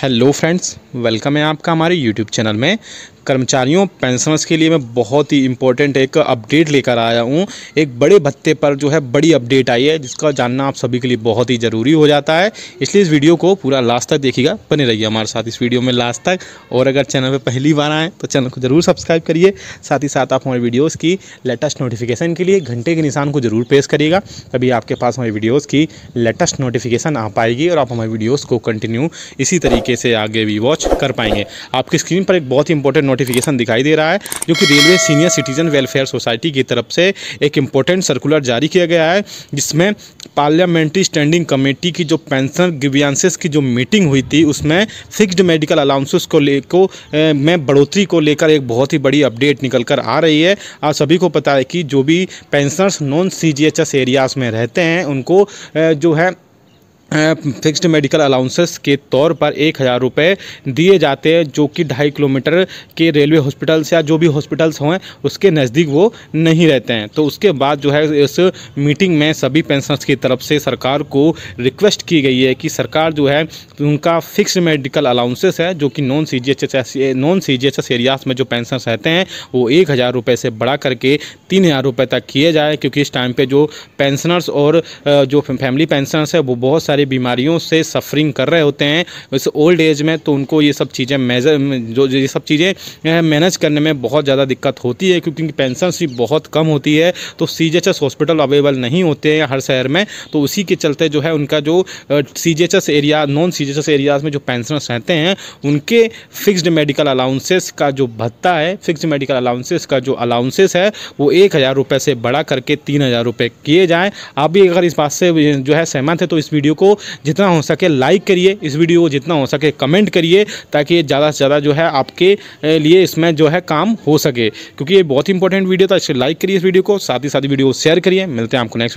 hello friends welcome है आपका हमारे यूट्यूब चैनल में कर्मचारियों पेंशनर्स के लिए मैं बहुत ही इंपॉर्टेंट एक अपडेट लेकर आया हूँ एक बड़े भत्ते पर जो है बड़ी अपडेट आई है जिसका जानना आप सभी के लिए बहुत ही ज़रूरी हो जाता है इसलिए इस वीडियो को पूरा लास्ट तक देखिएगा बने रहिए हमारे साथ इस वीडियो में लास्ट तक और अगर चैनल पर पहली बार आएँ तो चैनल को ज़रूर सब्सक्राइब करिए साथ ही साथ आप हमारे वीडियोज़ की लेटेस्ट नोटिफिकेशन के लिए घंटे के निशान को ज़रूर पेश करिएगा तभी आपके पास हमारी वीडियोज़ की लेटेस्ट नोटिफिकेशन आ पाएगी और आप हमारी वीडियोज़ को कंटिन्यू इसी तरीके से आगे भी वॉच कर पाएंगे आपकी स्क्रीन पर एक बहुत ही इंपॉर्टेंट नोटिफिकेशन दिखाई दे रहा है जो कि railway senior citizen welfare society की तरफ से एक इम्पोर्टेंट सर्कुलर जारी किया गया है जिसमें पार्लियामेंट्री स्टैंडिंग कमेटी की जो पेंशन ग्रीवियांसेस की जो मीटिंग हुई थी उसमें फिक्स्ड मेडिकल अलाउंसेस को ले को में बढ़ोतरी को लेकर एक बहुत ही बड़ी अपडेट निकल कर आ रही है आप सभी को पता है कि जो भी पेंशनर्स नॉन सी एरियाज़ में रहते हैं उनको जो है फिक्स्ड मेडिकल अलाउंसेस के तौर पर एक हज़ार रुपये दिए जाते हैं जो कि ढाई किलोमीटर के रेलवे हॉस्पिटल्स या जो भी हॉस्पिटल्स हों उसके नज़दीक वो नहीं रहते हैं तो उसके बाद जो है इस मीटिंग में सभी पेंशनर्स की तरफ से सरकार को रिक्वेस्ट की गई है कि सरकार जो है उनका फिक्स्ड मेडिकल अलाउंसेस है जो कि नॉन सी जी नॉन सी जी में जो पेंशनर्स रहते हैं वो एक हज़ार रुपये से बढ़ा करके तीन हज़ार रुपये तक किए जाए क्योंकि इस टाइम पर जो पेंशनर्स और जो फैमिली पेंशनर्स है वो बहुत सारी सारी बीमारियों से सफरिंग कर रहे होते हैं इस ओल्ड एज में तो उनको ये सब चीज़ें मेजर जो ये सब चीज़ें मैनेज करने में बहुत ज़्यादा दिक्कत होती है क्योंकि पेंशन भी बहुत कम होती है तो सी हॉस्पिटल अवेलेबल नहीं होते हैं हर शहर में तो उसी के चलते जो है उनका जो C area non C areas में जो पेंशनर्स रहते हैं उनके फिक्स्ड मेडिकल अलाउंसेस का जो भत्ता है फिक्स्ड मेडिकल अलाउंसेस का जो अलाउंसेस है वो एक हज़ार रुपये से बढ़ा करके तीन हज़ार रुपये किए जाएँ आप भी अगर इस बात से जो है सहमत है तो इस वीडियो को जितना हो सके लाइक करिए इस वीडियो को जितना हो सके कमेंट करिए ताकि ज़्यादा से ज़्यादा जो है आपके लिए इसमें जो है काम हो सके क्योंकि ये बहुत इंपॉर्टेंट वीडियो था इसे लाइक करिए इस वीडियो को साथ ही साथ वीडियो को शेयर करिए मिलते हैं आपको नेक्स्ट